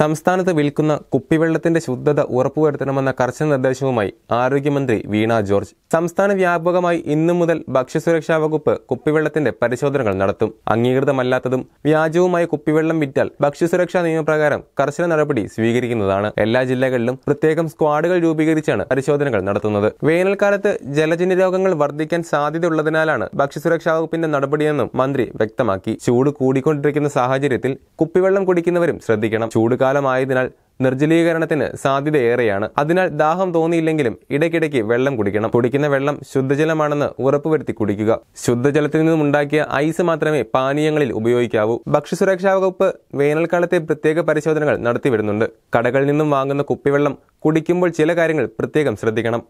സംസ്ഥാനത്ത് വിൽക്കുന്ന കുപ്പിവെള്ളത്തിന്റെ ശുദ്ധത ഉറപ്പുവരുത്തണമെന്ന കർശന നിർദ്ദേശവുമായി ആരോഗ്യമന്ത്രി വീണ ജോർജ് സംസ്ഥാന വ്യാപകമായി ഇന്നു മുതൽ ഭക്ഷ്യസുരക്ഷാ വകുപ്പ് കുപ്പിവെള്ളത്തിന്റെ പരിശോധനകൾ നടത്തും അംഗീകൃതമല്ലാത്തതും വ്യാജവുമായ കുപ്പിവെള്ളം വിറ്റാൽ ഭക്ഷ്യസുരക്ഷാ നിയമപ്രകാരം കർശന നടപടി സ്വീകരിക്കുന്നതാണ് എല്ലാ ജില്ലകളിലും പ്രത്യേകം സ്ക്വാഡുകൾ രൂപീകരിച്ചാണ് പരിശോധനകൾ നടത്തുന്നത് വേനൽക്കാലത്ത് ജലജന്യ രോഗങ്ങൾ വർദ്ധിക്കാൻ സാധ്യതയുള്ളതിനാലാണ് ഭക്ഷ്യസുരക്ഷാ വകുപ്പിന്റെ നടപടിയെന്നും മന്ത്രി വ്യക്തമാക്കി ചൂട് കൂടിക്കൊണ്ടിരിക്കുന്ന സാഹചര്യത്തിൽ കുപ്പിവെള്ളം കുടിക്കുന്നവരും ശ്രദ്ധിക്കണം ചൂട് കാലമായതിനാൽ നിർജ്ജലീകരണത്തിന് സാധ്യതയേറെയാണ് അതിനാൽ ദാഹം തോന്നിയില്ലെങ്കിലും ഇടയ്ക്കിടയ്ക്ക് വെള്ളം കുടിക്കണം കുടിക്കുന്ന വെള്ളം ശുദ്ധജലമാണെന്ന് ഉറപ്പുവരുത്തി കുടിക്കുക ശുദ്ധജലത്തിൽ ഉണ്ടാക്കിയ ഐസ് മാത്രമേ പാനീയങ്ങളിൽ ഉപയോഗിക്കാവൂ ഭക്ഷ്യസുരക്ഷാ വകുപ്പ് വേനൽക്കാലത്തെ പ്രത്യേക പരിശോധനകൾ നടത്തിവരുന്നുണ്ട് കടകളിൽ നിന്നും വാങ്ങുന്ന കുപ്പിവെള്ളം കുടിക്കുമ്പോൾ ചില കാര്യങ്ങൾ പ്രത്യേകം ശ്രദ്ധിക്കണം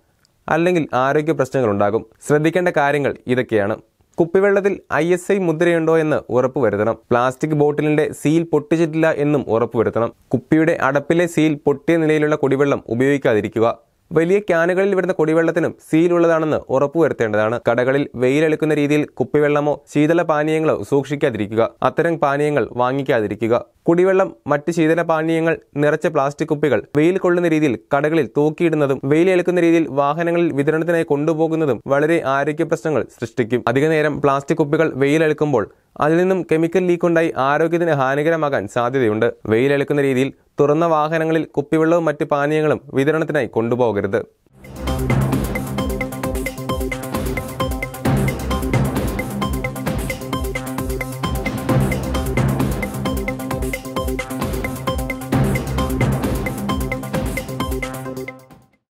അല്ലെങ്കിൽ ആരോഗ്യ ഉണ്ടാകും ശ്രദ്ധിക്കേണ്ട കാര്യങ്ങൾ ഇതൊക്കെയാണ് കുപ്പിവെള്ളത്തിൽ ഐ എസ് ഐ മുദ്രയുണ്ടോ എന്ന് ഉറപ്പുവരുത്തണം പ്ലാസ്റ്റിക് ബോട്ടിലിന്റെ സീൽ പൊട്ടിച്ചിട്ടില്ല എന്നും ഉറപ്പുവരുത്തണം കുപ്പിയുടെ അടപ്പിലെ സീൽ പൊട്ടിയ നിലയിലുള്ള കുടിവെള്ളം ഉപയോഗിക്കാതിരിക്കുക വലിയ ക്യാനുകളിൽ വരുന്ന കുടിവെള്ളത്തിനും സീലുള്ളതാണെന്ന് ഉറപ്പുവരുത്തേണ്ടതാണ് കടകളിൽ വെയിലെടുക്കുന്ന രീതിയിൽ കുപ്പിവെള്ളമോ ശീതള പാനീയങ്ങളോ സൂക്ഷിക്കാതിരിക്കുക അത്തരം പാനീയങ്ങൾ വാങ്ങിക്കാതിരിക്കുക കുടിവെള്ളം മറ്റ് ശീതല പാനീയങ്ങൾ നിറച്ച പ്ലാസ്റ്റിക് കുപ്പികൾ വെയിൽ കൊള്ളുന്ന രീതിയിൽ കടകളിൽ തൂക്കിയിടുന്നതും വെയിലേൽക്കുന്ന രീതിയിൽ വാഹനങ്ങളിൽ വിതരണത്തിനായി കൊണ്ടുപോകുന്നതും വളരെ ആരോഗ്യ പ്രശ്നങ്ങൾ സൃഷ്ടിക്കും അധികനേരം പ്ലാസ്റ്റിക് കുപ്പികൾ വെയിലെടുക്കുമ്പോൾ അതിൽ നിന്നും കെമിക്കൽ ലീക്കുണ്ടായി ആരോഗ്യത്തിന് ഹാനികരമാകാൻ സാധ്യതയുണ്ട് വെയിലെടുക്കുന്ന രീതിയിൽ തുറന്ന വാഹനങ്ങളിൽ കുപ്പിവെള്ളവും മറ്റ് പാനീയങ്ങളും വിതരണത്തിനായി കൊണ്ടുപോകരുത്